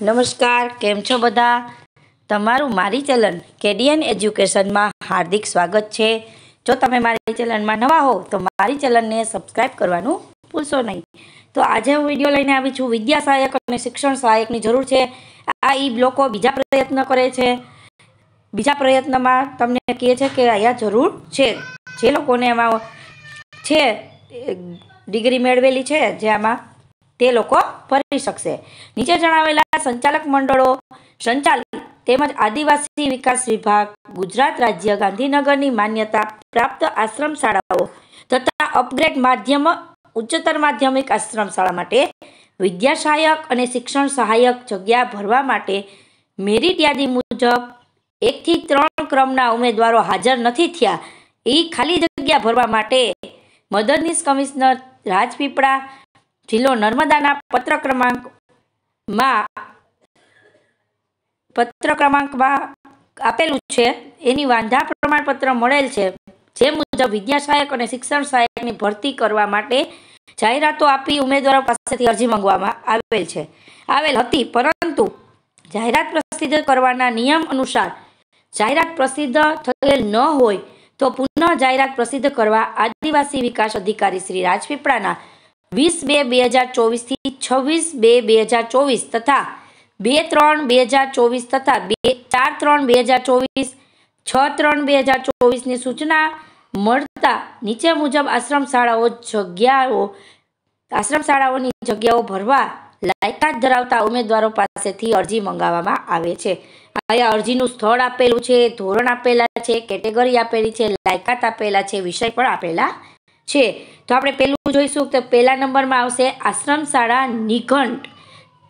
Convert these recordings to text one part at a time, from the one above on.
નમસ્કાર કેમ છો બધા તમારું મારી ચેનલ કેડિયન એજ્યુકેશનમાં હાર્દિક સ્વાગત છે જો તમે મારી ચેનલમાં નવા હો તો મારી ચેનલને સબસ્ક્રાઈબ કરવાનું ભૂલશો નહીં તો આજે હું વિડીયો લઈને આવી છું વિદ્યા સહાયક અને શિક્ષણ સહાયકની જરૂર છે આ ઈ લોકો બીજા પ્રયત્ન કરે છે બીજા પ્રયત્નમાં તમને કહે છે કે અહીંયા જરૂર છે જે લોકોને એમાં છે ડિગ્રી મેળવેલી છે જે આમાં તે લોકો ભરી શકશે નીચે જણાવેલા સંચાલક મંડળો સંચાલિત તેમજ આદિવાસી વિકાસ વિભાગ ગુજરાત રાજ્ય ગાંધીનગરની માન્યતા પ્રાપ્ત આશ્રમ શાળાઓ તથા અપગ્રેડ માધ્યમ ઉચ્ચતર માધ્યમિક આશ્રમ શાળા માટે વિદ્યા સહાયક અને શિક્ષણ સહાયક જગ્યા ભરવા માટે મેરિટ યાદી મુજબ એકથી ત્રણ ક્રમના ઉમેદવારો હાજર નથી થયા એ ખાલી જગ્યા ભરવા માટે મદદનીશ કમિશનર રાજપીપળા જિલ્લો નર્મદાના પત્ર ક્રમાંકમાં પત્ર ક્રમાંકમાં આપેલું છે એની વાંધા પ્રમાણપત્ર મળેલ છે જે મુજબ વિદ્યા સહાયક અને શિક્ષણ સહાયકની ભરતી કરવા માટે જાહેરાતો આપી ઉમેદવારો પાસેથી અરજી માંગવામાં આવેલ છે આવેલ હતી પરંતુ જાહેરાત પ્રસિદ્ધ કરવાના નિયમ અનુસાર જાહેરાત પ્રસિદ્ધ થયેલ ન હોય તો પુનઃ જાહેરાત પ્રસિદ્ધ કરવા આદિવાસી વિકાસ અધિકારી શ્રી રાજપીપળાના વીસ બે બે હજાર ચોવીસથી છવ્વીસ બે બે હજાર ચોવીસ તથા બે ત્રણ બે હજાર ચોવીસ તથા બે ચાર ત્રણ બે હજાર ચોવીસ છ ત્રણ બે હજાર ચોવીસની સૂચના મળતા નીચે મુજબ આશ્રમ શાળાઓ જગ્યાઓ આશ્રમ શાળાઓની જગ્યાઓ ભરવા લાયકાત ધરાવતા ઉમેદવારો પાસેથી અરજી મંગાવવામાં આવે છે અહીંયા અરજીનું સ્થળ આપેલું છે ધોરણ આપેલા છે કેટેગરી આપેલી છે લાયકાત આપેલા છે વિષય પણ આપેલા છે તો આપણે પહેલું જોઈશું તો પહેલા નંબરમાં આવશે આશ્રમ શાળા નિઘંટ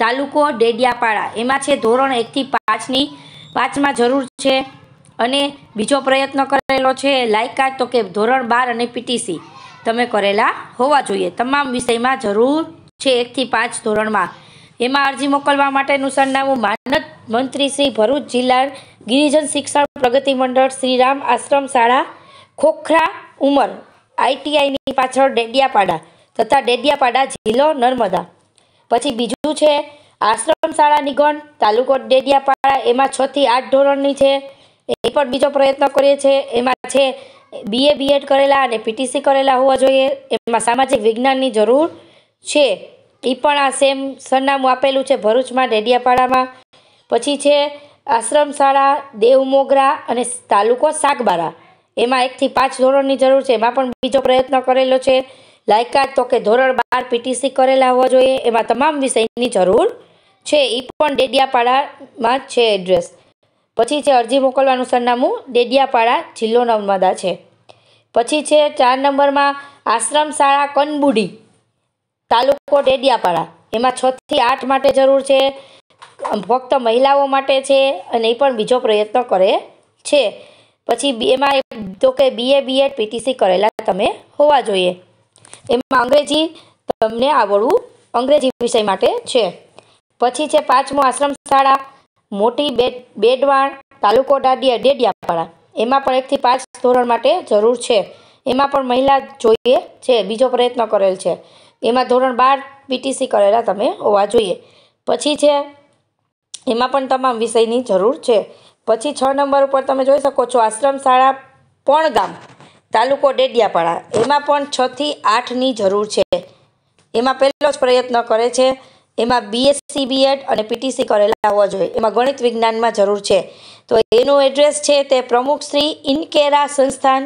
તાલુકો ડેડિયાપાડા એમાં છે ધોરણ એકથી પાંચની પાંચમાં જરૂર છે અને બીજો પ્રયત્ન કરેલો છે લાયકાત તો કે ધોરણ બાર અને પીટીસી તમે કરેલા હોવા જોઈએ તમામ વિષયમાં જરૂર છે એકથી પાંચ ધોરણમાં એમાં અરજી મોકલવા માટેનું સરનામું માનદ મંત્રી શ્રી ભરૂચ જિલ્લા ગિરિજન શિક્ષણ પ્રગતિ મંડળ શ્રીરામ આશ્રમ શાળા ખોખરા ઉમર આઈટીઆઈની પાછળ ડેડિયાપાડા તથા ડેડિયાપાડા જિલ્લો નર્મદા પછી બીજું છે આશ્રમ શાળા નિગણ તાલુકો ડેડિયાપાડા એમાં છ થી આઠ ધોરણની છે એ પણ બીજો પ્રયત્ન કરીએ છીએ એમાં છે બીએ બીએડ કરેલા અને પીટીસી કરેલા હોવા જોઈએ એમાં સામાજિક વિજ્ઞાનની જરૂર છે એ પણ આ સેમ સરનામું આપેલું છે ભરૂચમાં ડેડિયાપાડામાં પછી છે આશ્રમ શાળા દેવ મોગરા અને તાલુકો સાગબારા એમાં એકથી પાંચ ધોરણની જરૂર છે એમાં પણ બીજો પ્રયત્ન કરેલો છે લાયકાત તો કે ધોરણ બાર પીટીસી કરેલા હોવા જોઈએ એમાં તમામ વિષયની જરૂર છે એ પણ ડેડિયાપાડામાં છે એડ્રેસ પછી છે અરજી મોકલવાનું સરનામું ડેડિયાપાડા જિલ્લો નર્મદા છે પછી છે ચાર નંબરમાં આશ્રમ શાળા કનબુડી તાલુકો ડેડિયાપાડા એમાં છથી આઠ માટે જરૂર છે ફક્ત મહિલાઓ માટે છે અને એ પણ બીજો પ્રયત્ન કરે છે પછી એમાં તો કે બીએ બી એડ પીટીસી કરેલા તમે હોવા જોઈએ એમાં અંગ્રેજી તમને આવડવું અંગ્રેજી વિષય માટે છે પછી છે પાંચમું આશ્રમ શાળા મોટી બેડ બેડવાણ તાલુકો દાડિયા ડેડિયાપાડા એમાં પણ એકથી પાંચ ધોરણ માટે જરૂર છે એમાં પણ મહિલા જોઈએ છે બીજો પ્રયત્ન કરેલ છે એમાં ધોરણ બાર પીટીસી કરેલા તમે હોવા જોઈએ પછી છે એમાં પણ તમામ વિષયની જરૂર છે પછી છ નંબર ઉપર તમે જોઈ શકો છો આશ્રમ શાળા પણગામ તાલુકો ડેડિયાપાડા એમાં પણ છથી આઠની જરૂર છે એમાં પહેલો જ પ્રયત્ન કરે છે એમાં બીએસસી બીએડ અને પીટીસી કરેલા હોવા જોઈએ એમાં ગણિત વિજ્ઞાનમાં જરૂર છે તો એનું એડ્રેસ છે તે પ્રમુખ શ્રી ઇનકેરા સંસ્થાન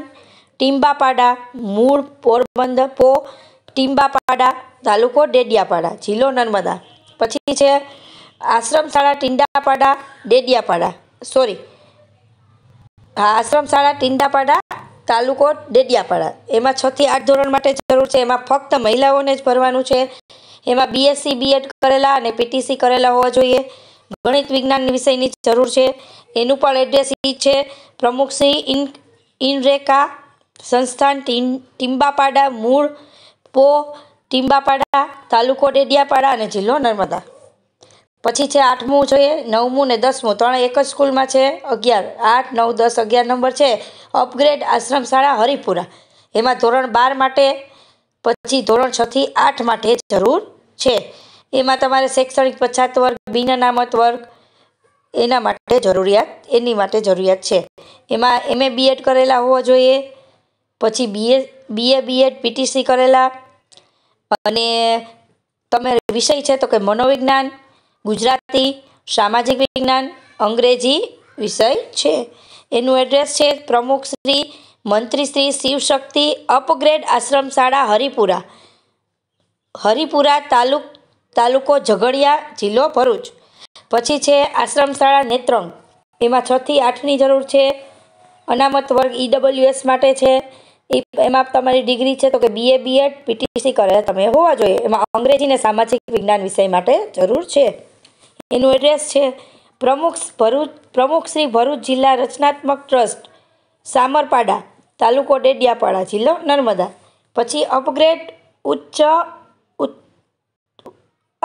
ટીમ્બાપાડા મૂળ પોરબંદર પો ટીમ્બાપાડા તાલુકો ડેડિયાપાડા જિલ્લો નર્મદા પછી છે આશ્રમ શાળા ટીંડાપાડા ડેડિયાપાડા સોરી હા આશ્રમ શાળા ટીંડાપાડા તાલુકો ડેડિયાપાડા એમાં છથી આઠ ધોરણ માટે જરૂર છે એમાં ફક્ત મહિલાઓને જ ભરવાનું છે એમાં બીએસસી બીએડ કરેલા અને પીટીસી કરેલા હોવા જોઈએ ગણિત વિજ્ઞાન વિષયની જરૂર છે એનું પણ એડ્રેસ એ છે પ્રમુખ શ્રી ઇન ઇનરેકા સંસ્થાન ટીમ્બાપાડા મૂળ પો ટીમ્બાપાડા તાલુકો ડેડિયાપાડા અને જિલ્લો નર્મદા પછી છે આઠમું જોઈએ નવમું ને દસમું ત્રણ એક જ સ્કૂલમાં છે અગિયાર આઠ નવ દસ અગિયાર નંબર છે અપગ્રેડ આશ્રમ શાળા હરિપુરા એમાં ધોરણ બાર માટે પછી ધોરણ છથી આઠ માટે જરૂર છે એમાં તમારે શૈક્ષણિક પછાત વર્ગ બિન અનામત વર્ગ એના માટે જરૂરિયાત એની માટે જરૂરિયાત છે એમાં એમએ બીએડ કરેલા હોવા જોઈએ પછી બીએ બીએ બીએડ પીટીસી કરેલા અને તમે વિષય છે તો કે મનોવિજ્ઞાન ગુજરાતી સામાજિક વિજ્ઞાન અંગ્રેજી વિષય છે એનું એડ્રેસ છે પ્રમુખ શ્રી મંત્રી શ્રી શિવશક્તિ અપગ્રેડ આશ્રમ શાળા હરિપુરા હરિપુરા તાલુક તાલુકો ઝઘડિયા જિલ્લો ભરૂચ પછી છે આશ્રમ શાળા નેત્રંગ એમાં છથી આઠની જરૂર છે અનામત વર્ગ ઈડબલ્યુએસ માટે છે એમાં તમારી ડિગ્રી છે તો કે બીએ બીએડ પીટીસી કરે તમે હોવા જોઈએ એમાં અંગ્રેજી અને સામાજિક વિજ્ઞાન વિષય માટે જરૂર છે એનું એડ્રેસ છે પ્રમુખ ભરૂચ પ્રમુખ શ્રી ભરૂચ જિલ્લા રચનાત્મક ટ્રસ્ટ સામરપાડા તાલુકો ડેડિયાપાડા જિલ્લો નર્મદા પછી અપગ્રેડ ઉચ્ચ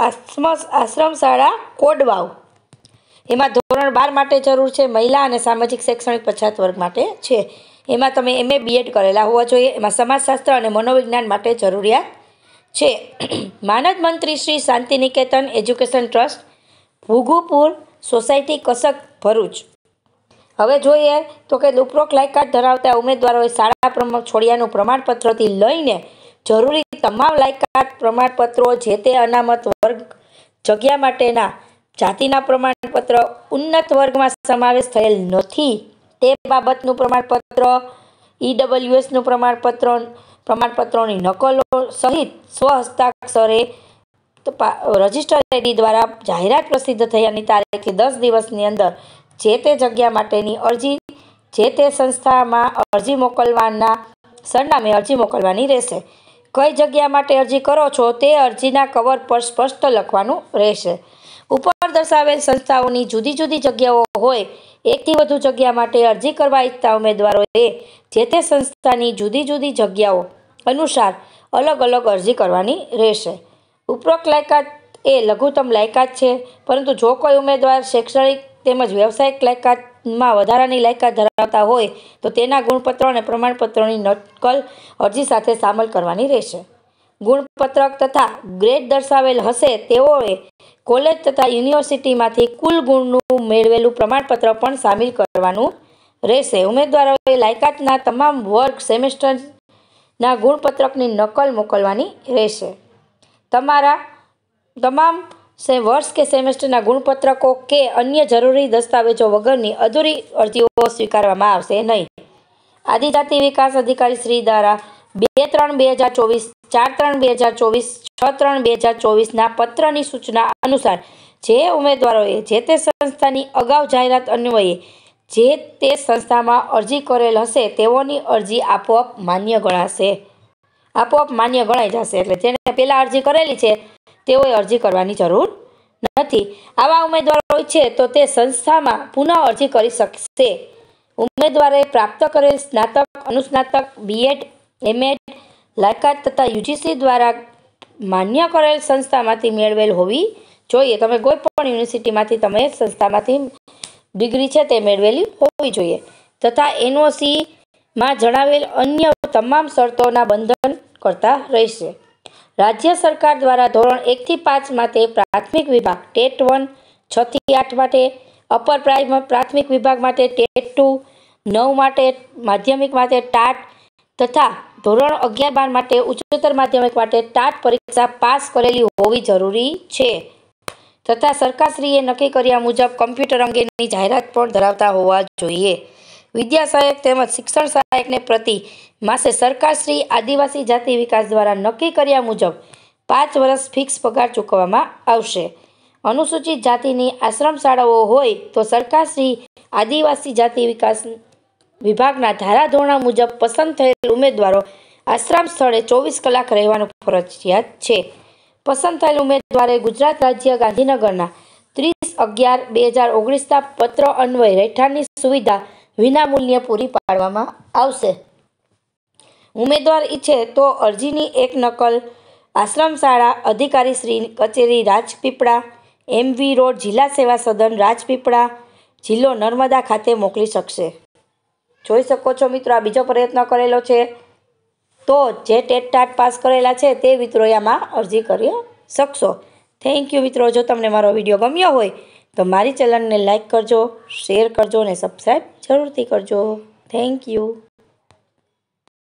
આશ્મ આશ્રમ શાળા કોડવાવ એમાં ધોરણ બાર માટે જરૂર છે મહિલા અને સામાજિક શૈક્ષણિક પછાત વર્ગ માટે છે એમાં તમે એમ બીએડ કરેલા હોવા જોઈએ એમાં સમાજશાસ્ત્ર અને મનોવિજ્ઞાન માટે જરૂરિયાત છે માનદ મંત્રી Shri Shanti Niketan education trust Bhugupur society Kasak Bharuch હવે જોઈએ તો કે ઉપરોક્ત લાયકાત ધરાવતા ઉમેદવારોએ શાળા પ્રમુખ છોડિયાનું પ્રમાણપત્રથી લઈને જરૂરી તમામ લાયકાત પ્રમાણપત્રો જે તે અનામત વર્ગ જગ્યા માટેના જાતિના પ્રમાણપત્ર ઉન્નત વર્ગમાં સમાવેશ થયેલ નથી તે બાબતનું પ્રમાણપત્ર ઈડબલ્યુએસનું પ્રમાણપત્ર પ્રમાણપત્રોની નકલો સહિત સ્વહસ્તાક્ષરે તો રજિસ્ટર આઈડી દ્વારા જાહેરાત પ્રસિદ્ધ થયાની તારીખે દસ દિવસની અંદર જે તે જગ્યા માટેની અરજી જે તે સંસ્થામાં અરજી મોકલવાના સરનામે અરજી મોકલવાની રહેશે કઈ જગ્યા માટે અરજી કરો છો તે અરજીના કવર પર સ્પષ્ટ લખવાનું રહેશે ઉપર દર્શાવેલ સંસ્થાઓની જુદી જુદી જગ્યાઓ હોય એકથી વધુ જગ્યા માટે અરજી કરવા ઈચ્છતા ઉમેદવારોએ જે તે સંસ્થાની જુદી જુદી જગ્યાઓ અનુસાર અલગ અલગ અરજી કરવાની રહેશે ઉપરોક્ત લાયકાત એ લઘુત્તમ લાયકાત છે પરંતુ જો કોઈ ઉમેદવાર શૈક્ષણિક તેમજ વ્યવસાયિક લાયકાતમાં વધારાની લાયકાત ધરાવતા હોય તો તેના ગુણપત્રો અને પ્રમાણપત્રોની નકલ અરજી સાથે સામેલ કરવાની રહેશે ગુણપત્રક તથા ગ્રેડ દર્શાવેલ હશે તેઓએ કોલેજ તથા યુનિવર્સિટીમાંથી કુલ ગુણનું મેળવેલું પ્રમાણપત્ર પણ સામેલ કરવાનું રહેશે ઉમેદવારોએ લાયકાતના તમામ વર્ગ સેમેસ્ટરના ગુણપત્રકની નકલ મોકલવાની રહેશે તમારા તમામ સે વર્ષ કે સેમેસ્ટરના ગુણપત્રકો કે અન્ય જરૂરી દસ્તાવેજો વગરની અધૂરી અરજીઓ સ્વીકારવામાં આવશે નહીં આદિજાતિ વિકાસ અધિકારી શ્રી દ્વારા બે ત્રણ બે હજાર ચોવીસ ચાર ત્રણ બે હજાર ચોવીસ છ ત્રણ બે હજાર ચોવીસના પત્રની સૂચના અનુસાર જે ઉમેદવારોએ જે તે સંસ્થાની અગાઉ જાહેરાત અન્વયે જે તે સંસ્થામાં અરજી કરેલ હશે તેઓની અરજી આપોઆપ માન્ય ગણાશે આપોઆપ માન્ય ગણાઈ જશે એટલે જેણે પહેલાં અરજી કરેલી છે તેઓએ અરજી કરવાની જરૂર નથી આવા ઉમેદવારો હોય છે તો તે સંસ્થામાં પુનઃ અરજી કરી શકશે ઉમેદવારે પ્રાપ્ત કરેલ સ્નાતક અનુસ્નાતક બીએડ એમએડ લાયકાત તથા યુજીસી દ્વારા માન્ય કરેલ સંસ્થામાંથી મેળવેલ હોવી જોઈએ તમે કોઈ પણ યુનિવર્સિટીમાંથી તમે સંસ્થામાંથી ડિગ્રી છે તે મેળવેલી હોવી જોઈએ તથા એનઓસીમાં જણાવેલ અન્ય તમામ શરતોના બંધન કરતા રહેશે રાજ્ય સરકાર દ્વારા ધોરણ એકથી પાંચ માટે પ્રાથમિક વિભાગ ટેટ વન છથી આઠ માટે અપર પ્રાથમિક વિભાગ માટે ટેટ ટુ નવ માટે માધ્યમિક માટે ટાટ તથા ધોરણ અગિયાર બાર માટે ઉચ્ચતર માધ્યમિક માટે ટાટ પરીક્ષા પાસ કરેલી હોવી જરૂરી છે તથા સરકારશ્રીએ નક્કી કર્યા મુજબ કમ્પ્યુટર અંગેની જાહેરાત પણ ધરાવતા હોવા જોઈએ વિદ્યા સહાયક તેમજ શિક્ષણ સહાયકને પ્રતિ માસે સરકારશ્રી આદિવાસી જાતિ વિકાસ દ્વારા નક્કી કર્યા મુજબ પાંચ વર્ષ ફિક્સ પગાર ચૂકવવામાં આવશે અનુસૂચિત જાતિની આશ્રમ શાળાઓ હોય તો સરકારશ્રી આદિવાસી જાતિ વિકાસ વિભાગના ધારાધોરણા મુજબ પસંદ થયેલ ઉમેદવારો આશ્રમ સ્થળે ચોવીસ કલાક રહેવાનું ફરજિયાત છે પસંદ થયેલ ઉમેદવારે ગુજરાત રાજ્ય ગાંધીનગરના ત્રીસ અગિયાર બે હજાર ઓગણીસના પત્ર અન્વયે રહેઠાણની સુવિધા વિનામૂલ્ય પૂરી પાડવામાં આવશે ઉમેદવાર ઈચ્છે તો અરજીની એક નકલ આશ્રમ શાળા અધિકારી શ્રી કચેરી રાજપીપળા એમવી રોડ જિલ્લા સેવા સદન રાજપીપળા જિલ્લો નર્મદા ખાતે મોકલી શકશે જોઈ શકો છો મિત્રો આ બીજો પ્રયત્ન કરેલો છે તો જે ટેટ ટાટ પાસ કરેલા છે તે મિત્રો આમાં અરજી કરી શકશો થેન્ક યુ મિત્રો જો તમને મારો વિડીયો ગમ્યો હોય તો મારી ચેનલને લાઇક કરજો શેર કરજો અને સબસ્ક્રાઈબ જરૂરથી કરજો થેન્ક યુ